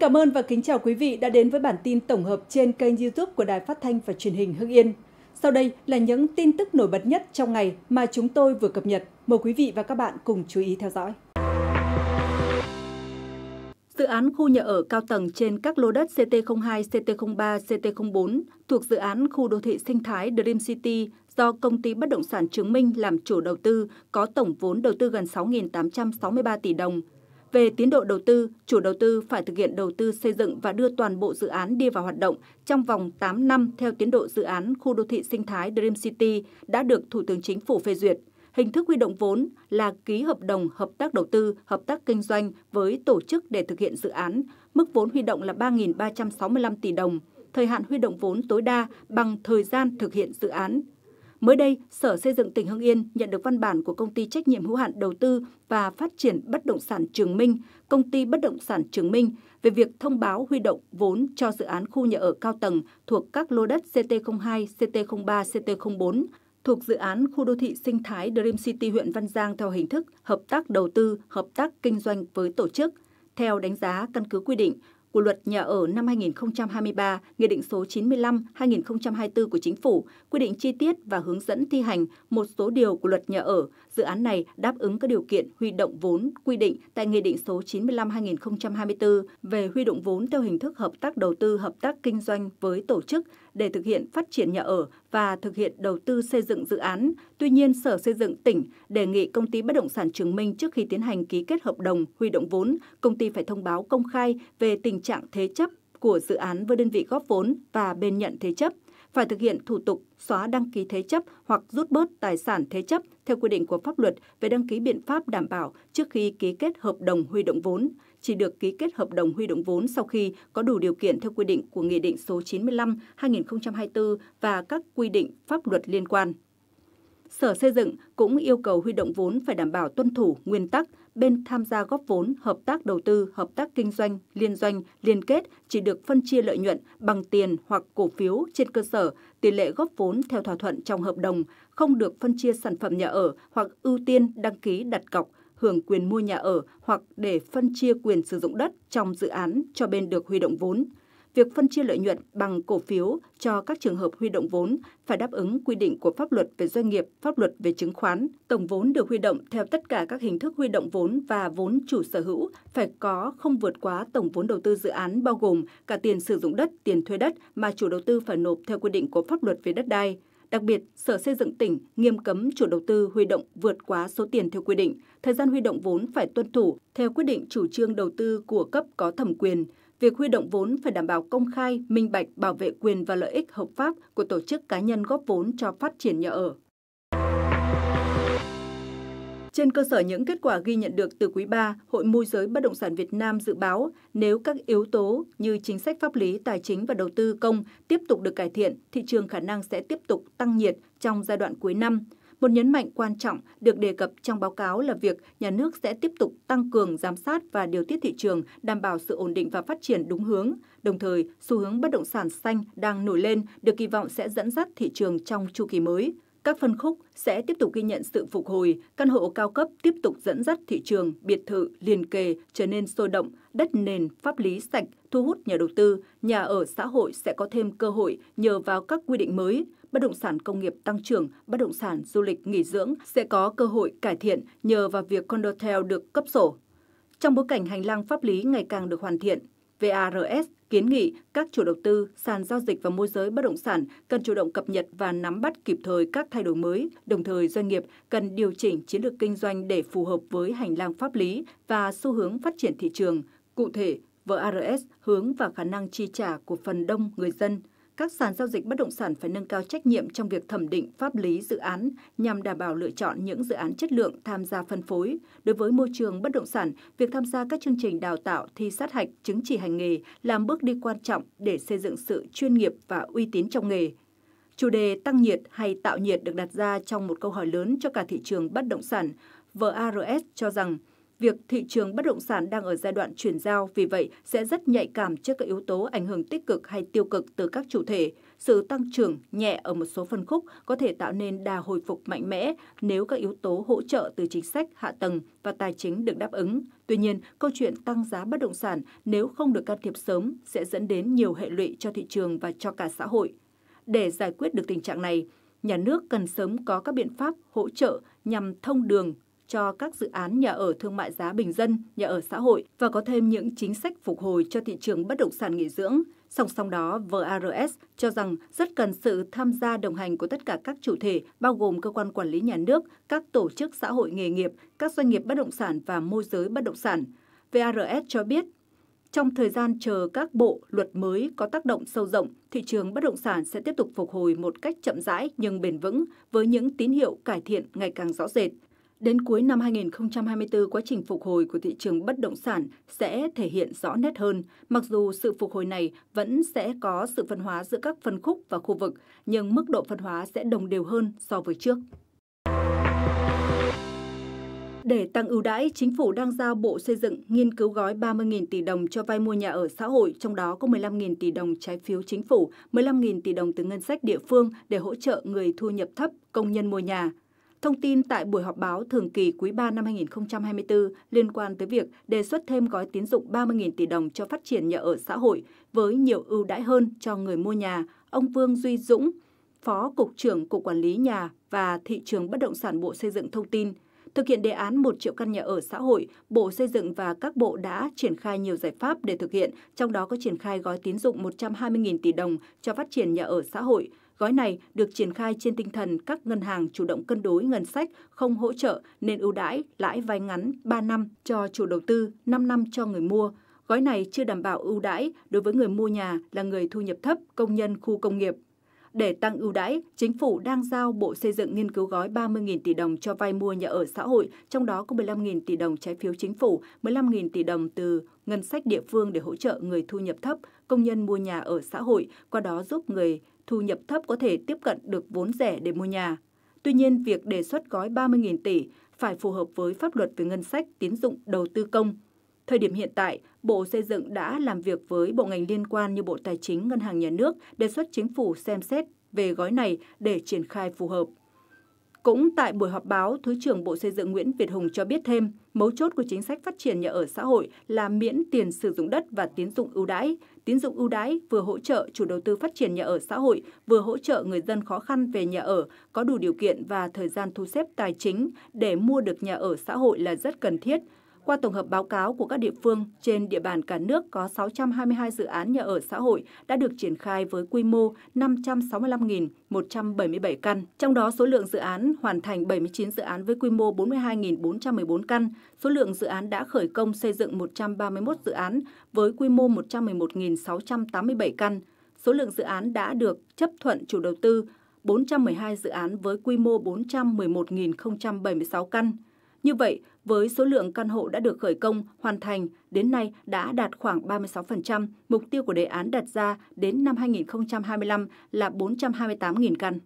cảm ơn và kính chào quý vị đã đến với bản tin tổng hợp trên kênh YouTube của Đài Phát thanh và Truyền hình Hưng Yên. Sau đây là những tin tức nổi bật nhất trong ngày mà chúng tôi vừa cập nhật. Mời quý vị và các bạn cùng chú ý theo dõi. Dự án khu nhà ở cao tầng trên các lô đất CT02, CT03, CT04 thuộc dự án khu đô thị sinh thái Dream City do công ty bất động sản Chứng Minh làm chủ đầu tư có tổng vốn đầu tư gần 6.863 tỷ đồng – về tiến độ đầu tư, chủ đầu tư phải thực hiện đầu tư xây dựng và đưa toàn bộ dự án đi vào hoạt động trong vòng 8 năm theo tiến độ dự án khu đô thị sinh thái Dream City đã được Thủ tướng Chính phủ phê duyệt. Hình thức huy động vốn là ký hợp đồng hợp tác đầu tư, hợp tác kinh doanh với tổ chức để thực hiện dự án. Mức vốn huy động là 3.365 tỷ đồng. Thời hạn huy động vốn tối đa bằng thời gian thực hiện dự án. Mới đây, Sở Xây dựng tỉnh Hưng Yên nhận được văn bản của công ty trách nhiệm hữu hạn đầu tư và phát triển bất động sản Trường Minh, công ty bất động sản Trường Minh về việc thông báo huy động vốn cho dự án khu nhà ở cao tầng thuộc các lô đất CT02, CT03, CT04 thuộc dự án khu đô thị sinh thái Dream City huyện Văn Giang theo hình thức hợp tác đầu tư, hợp tác kinh doanh với tổ chức. Theo đánh giá căn cứ quy định, của Luật Nhà ở năm 2023, Nghị định số 95-2024 của Chính phủ quy định chi tiết và hướng dẫn thi hành một số điều của Luật Nhà ở dự án này đáp ứng các điều kiện huy động vốn quy định tại Nghị định số 95-2024 về huy động vốn theo hình thức hợp tác đầu tư hợp tác kinh doanh với tổ chức để thực hiện phát triển nhà ở và thực hiện đầu tư xây dựng dự án. Tuy nhiên, Sở Xây dựng tỉnh đề nghị công ty bất động sản chứng minh trước khi tiến hành ký kết hợp đồng huy động vốn, công ty phải thông báo công khai về tình trạng thế chấp của dự án với đơn vị góp vốn và bên nhận thế chấp – phải thực hiện thủ tục xóa đăng ký thế chấp hoặc rút bớt tài sản thế chấp theo quy định của pháp luật về đăng ký biện pháp đảm bảo trước khi ký kết hợp đồng huy động vốn, chỉ được ký kết hợp đồng huy động vốn sau khi có đủ điều kiện theo quy định của Nghị định số 95-2024 và các quy định pháp luật liên quan. Sở Xây dựng cũng yêu cầu huy động vốn phải đảm bảo tuân thủ nguyên tắc bên tham gia góp vốn, hợp tác đầu tư, hợp tác kinh doanh, liên doanh, liên kết chỉ được phân chia lợi nhuận bằng tiền hoặc cổ phiếu trên cơ sở tỷ lệ góp vốn theo thỏa thuận trong hợp đồng, không được phân chia sản phẩm nhà ở hoặc ưu tiên đăng ký đặt cọc, hưởng quyền mua nhà ở hoặc để phân chia quyền sử dụng đất trong dự án cho bên được huy động vốn việc phân chia lợi nhuận bằng cổ phiếu cho các trường hợp huy động vốn phải đáp ứng quy định của pháp luật về doanh nghiệp, pháp luật về chứng khoán. Tổng vốn được huy động theo tất cả các hình thức huy động vốn và vốn chủ sở hữu phải có không vượt quá tổng vốn đầu tư dự án bao gồm cả tiền sử dụng đất, tiền thuê đất mà chủ đầu tư phải nộp theo quy định của pháp luật về đất đai. Đặc biệt, Sở Xây dựng tỉnh nghiêm cấm chủ đầu tư huy động vượt quá số tiền theo quy định. Thời gian huy động vốn phải tuân thủ theo quyết định chủ trương đầu tư của cấp có thẩm quyền việc huy động vốn phải đảm bảo công khai, minh bạch, bảo vệ quyền và lợi ích hợp pháp của tổ chức cá nhân góp vốn cho phát triển nhà ở. Trên cơ sở những kết quả ghi nhận được từ quý 3, Hội môi giới bất động sản Việt Nam dự báo nếu các yếu tố như chính sách pháp lý, tài chính và đầu tư công tiếp tục được cải thiện, thị trường khả năng sẽ tiếp tục tăng nhiệt trong giai đoạn cuối năm. Một nhấn mạnh quan trọng được đề cập trong báo cáo là việc nhà nước sẽ tiếp tục tăng cường giám sát và điều tiết thị trường, đảm bảo sự ổn định và phát triển đúng hướng. Đồng thời, xu hướng bất động sản xanh đang nổi lên được kỳ vọng sẽ dẫn dắt thị trường trong chu kỳ mới. Các phân khúc sẽ tiếp tục ghi nhận sự phục hồi, căn hộ cao cấp tiếp tục dẫn dắt thị trường biệt thự liền kề trở nên sôi động, đất nền pháp lý sạch thu hút nhà đầu tư, nhà ở xã hội sẽ có thêm cơ hội nhờ vào các quy định mới bất động sản công nghiệp tăng trưởng, bất động sản du lịch nghỉ dưỡng sẽ có cơ hội cải thiện nhờ vào việc Condotel được cấp sổ. Trong bối cảnh hành lang pháp lý ngày càng được hoàn thiện, VARS kiến nghị các chủ đầu tư, sàn giao dịch và môi giới bất động sản cần chủ động cập nhật và nắm bắt kịp thời các thay đổi mới, đồng thời doanh nghiệp cần điều chỉnh chiến lược kinh doanh để phù hợp với hành lang pháp lý và xu hướng phát triển thị trường. Cụ thể, VARS hướng vào khả năng chi trả của phần đông người dân các sàn giao dịch bất động sản phải nâng cao trách nhiệm trong việc thẩm định pháp lý dự án nhằm đảm bảo lựa chọn những dự án chất lượng tham gia phân phối. Đối với môi trường bất động sản, việc tham gia các chương trình đào tạo, thi sát hạch, chứng chỉ hành nghề là bước đi quan trọng để xây dựng sự chuyên nghiệp và uy tín trong nghề. Chủ đề tăng nhiệt hay tạo nhiệt được đặt ra trong một câu hỏi lớn cho cả thị trường bất động sản. VARS cho rằng việc thị trường bất động sản đang ở giai đoạn chuyển giao, vì vậy sẽ rất nhạy cảm trước các yếu tố ảnh hưởng tích cực hay tiêu cực từ các chủ thể. Sự tăng trưởng nhẹ ở một số phân khúc có thể tạo nên đà hồi phục mạnh mẽ nếu các yếu tố hỗ trợ từ chính sách, hạ tầng và tài chính được đáp ứng. Tuy nhiên, câu chuyện tăng giá bất động sản nếu không được can thiệp sớm sẽ dẫn đến nhiều hệ lụy cho thị trường và cho cả xã hội. Để giải quyết được tình trạng này, nhà nước cần sớm có các biện pháp hỗ trợ nhằm thông đường cho các dự án nhà ở thương mại giá bình dân, nhà ở xã hội và có thêm những chính sách phục hồi cho thị trường bất động sản nghỉ dưỡng. Song song đó, VARS cho rằng rất cần sự tham gia đồng hành của tất cả các chủ thể, bao gồm cơ quan quản lý nhà nước, các tổ chức xã hội nghề nghiệp, các doanh nghiệp bất động sản và môi giới bất động sản. VARS cho biết, trong thời gian chờ các bộ luật mới có tác động sâu rộng, thị trường bất động sản sẽ tiếp tục phục hồi một cách chậm rãi nhưng bền vững với những tín hiệu cải thiện ngày càng rõ rệt. Đến cuối năm 2024, quá trình phục hồi của thị trường bất động sản sẽ thể hiện rõ nét hơn. Mặc dù sự phục hồi này vẫn sẽ có sự phân hóa giữa các phân khúc và khu vực, nhưng mức độ phân hóa sẽ đồng đều hơn so với trước. Để tăng ưu đãi, chính phủ đang giao Bộ Xây dựng nghiên cứu gói 30.000 tỷ đồng cho vay mua nhà ở xã hội, trong đó có 15.000 tỷ đồng trái phiếu chính phủ, 15.000 tỷ đồng từ ngân sách địa phương để hỗ trợ người thu nhập thấp, công nhân mua nhà. Thông tin tại buổi họp báo thường kỳ quý 3 năm 2024 liên quan tới việc đề xuất thêm gói tín dụng 30.000 tỷ đồng cho phát triển nhà ở xã hội với nhiều ưu đãi hơn cho người mua nhà, ông Vương Duy Dũng, Phó Cục trưởng Cục Quản lý Nhà và Thị trường Bất động sản Bộ Xây dựng thông tin, thực hiện đề án 1 triệu căn nhà ở xã hội, Bộ Xây dựng và các bộ đã triển khai nhiều giải pháp để thực hiện, trong đó có triển khai gói tín dụng 120.000 tỷ đồng cho phát triển nhà ở xã hội, Gói này được triển khai trên tinh thần các ngân hàng chủ động cân đối ngân sách không hỗ trợ nên ưu đãi lãi vay ngắn 3 năm cho chủ đầu tư, 5 năm cho người mua. Gói này chưa đảm bảo ưu đãi đối với người mua nhà là người thu nhập thấp, công nhân khu công nghiệp. Để tăng ưu đãi, chính phủ đang giao Bộ Xây dựng nghiên cứu gói 30.000 tỷ đồng cho vay mua nhà ở xã hội, trong đó có 15.000 tỷ đồng trái phiếu chính phủ, 15.000 tỷ đồng từ ngân sách địa phương để hỗ trợ người thu nhập thấp, công nhân mua nhà ở xã hội, qua đó giúp người thu nhập thấp có thể tiếp cận được vốn rẻ để mua nhà. Tuy nhiên, việc đề xuất gói 30.000 tỷ phải phù hợp với pháp luật về ngân sách, tín dụng, đầu tư công. Thời điểm hiện tại, Bộ Xây dựng đã làm việc với bộ ngành liên quan như Bộ Tài chính, Ngân hàng Nhà nước đề xuất chính phủ xem xét về gói này để triển khai phù hợp. Cũng tại buổi họp báo, Thứ trưởng Bộ Xây dựng Nguyễn Việt Hùng cho biết thêm, mấu chốt của chính sách phát triển nhà ở xã hội là miễn tiền sử dụng đất và tín dụng ưu đãi, tín dụng ưu đãi vừa hỗ trợ chủ đầu tư phát triển nhà ở xã hội, vừa hỗ trợ người dân khó khăn về nhà ở có đủ điều kiện và thời gian thu xếp tài chính để mua được nhà ở xã hội là rất cần thiết. Qua tổng hợp báo cáo của các địa phương, trên địa bàn cả nước có 622 dự án nhà ở xã hội đã được triển khai với quy mô 565.177 căn. Trong đó, số lượng dự án hoàn thành 79 dự án với quy mô 42.414 căn, số lượng dự án đã khởi công xây dựng 131 dự án với quy mô 111.687 căn, số lượng dự án đã được chấp thuận chủ đầu tư 412 dự án với quy mô 411.076 căn. Như vậy, với số lượng căn hộ đã được khởi công, hoàn thành đến nay đã đạt khoảng 36%, mục tiêu của đề án đặt ra đến năm 2025 là 428.000 căn.